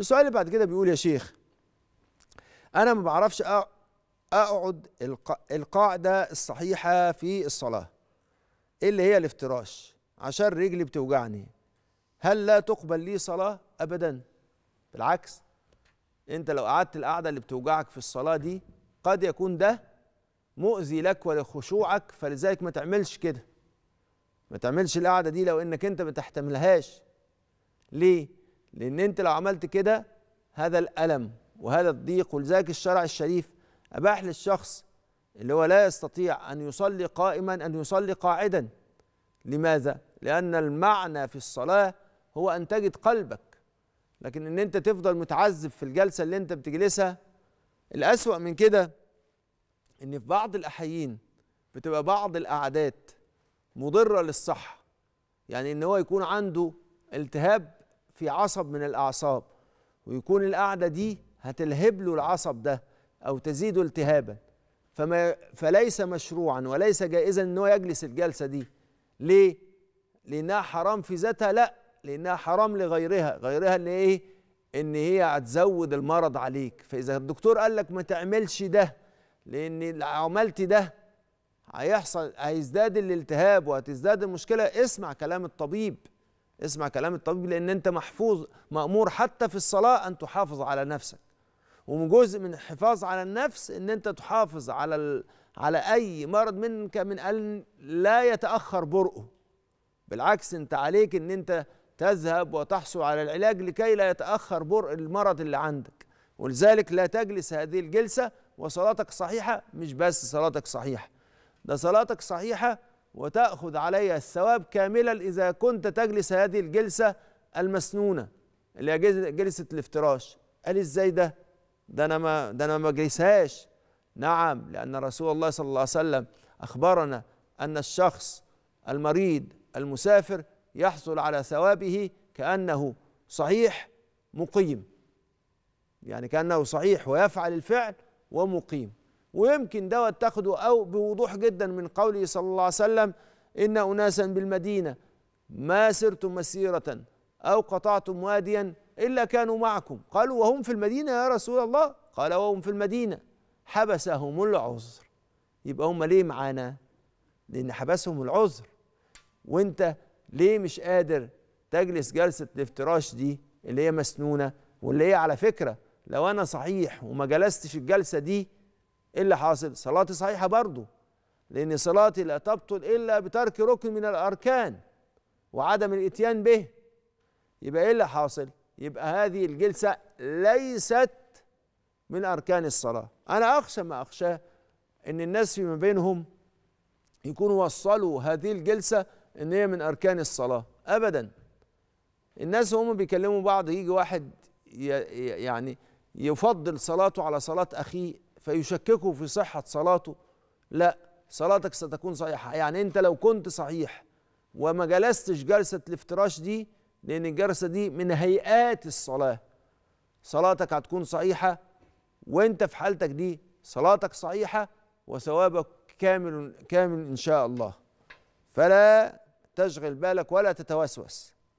السؤال اللي بعد كده بيقول يا شيخ انا ما بعرفش اقعد القاعده الصحيحه في الصلاه إيه اللي هي الافتراش عشان رجلي بتوجعني هل لا تقبل لي صلاه ابدا بالعكس انت لو قعدت القعده اللي بتوجعك في الصلاه دي قد يكون ده مؤذي لك ولخشوعك فلذلك ما تعملش كده ما تعملش القعده دي لو انك انت ما تحتملهاش ليه لأن أنت لو عملت كده هذا الألم وهذا الضيق ولذلك الشرع الشريف أباح للشخص اللي هو لا يستطيع أن يصلي قائما أن يصلي قاعدا لماذا؟ لأن المعنى في الصلاة هو أن تجد قلبك لكن ان انت تفضل متعذب في الجلسه اللي انت بتجلسها الاسوا من كده ان في بعض الاحيين بتبقى بعض القعدات مضره للصحه يعني ان هو يكون عنده التهاب في عصب من الاعصاب ويكون القعده دي هتلهب له العصب ده او تزيده التهابا فما فليس مشروعا وليس جائزا ان هو يجلس الجلسه دي ليه لانها حرام في ذاتها لا لانها حرام لغيرها غيرها اللي ايه ان هي هتزود المرض عليك فاذا الدكتور قال لك ما تعملش ده لان عملت ده هيحصل هيزداد الالتهاب وهتزداد المشكله اسمع كلام الطبيب اسمع كلام الطبيب لأن أنت محفوظ مأمور حتى في الصلاة أن تحافظ على نفسك وجزء من الحفاظ على النفس أن أنت تحافظ على ال... على أي مرض منك من أن لا يتأخر برؤه بالعكس أنت عليك أن أنت تذهب وتحصل على العلاج لكي لا يتأخر برء المرض اللي عندك ولذلك لا تجلس هذه الجلسة وصلاتك صحيحة مش بس صلاتك صحيحة ده صلاتك صحيحة وتأخذ عليها الثواب كاملا إذا كنت تجلس هذه الجلسة المسنونة اللي هي جلسة الافتراش قال إزاي ده؟ ده أنا ما ده أنا ما أجلسهاش نعم لأن رسول الله صلى الله عليه وسلم أخبرنا أن الشخص المريض المسافر يحصل على ثوابه كأنه صحيح مقيم يعني كأنه صحيح ويفعل الفعل ومقيم ويمكن دوت تاخده أو بوضوح جدا من قوله صلى الله عليه وسلم إن أناسا بالمدينة ما سرتم مسيرة أو قطعتم واديا إلا كانوا معكم قالوا وهم في المدينة يا رسول الله قال وهم في المدينة حبسهم العذر يبقى هم ليه معانا لأن حبسهم العذر وانت ليه مش قادر تجلس جلسة الافتراش دي اللي هي مسنونة واللي هي على فكرة لو أنا صحيح وما جلستش الجلسة دي ايه اللي حاصل صلاتي صحيحه برضه لان صلاتي لا تبطل الا بترك ركن من الاركان وعدم الاتيان به يبقى ايه اللي حاصل يبقى هذه الجلسه ليست من اركان الصلاه انا اخشى ما اخشاه ان الناس فيما بينهم يكونوا وصلوا هذه الجلسه ان هي من اركان الصلاه ابدا الناس هم بيكلموا بعض يجي واحد يعني يفضل صلاته على صلاه اخيه فيشككوا في صحة صلاته لا صلاتك ستكون صحيحة يعني أنت لو كنت صحيح وما جلستش جلسة الافتراش دي لأن الجلسة دي من هيئات الصلاة صلاتك هتكون صحيحة وأنت في حالتك دي صلاتك صحيحة وثوابك كامل كامل إن شاء الله فلا تشغل بالك ولا تتوسوس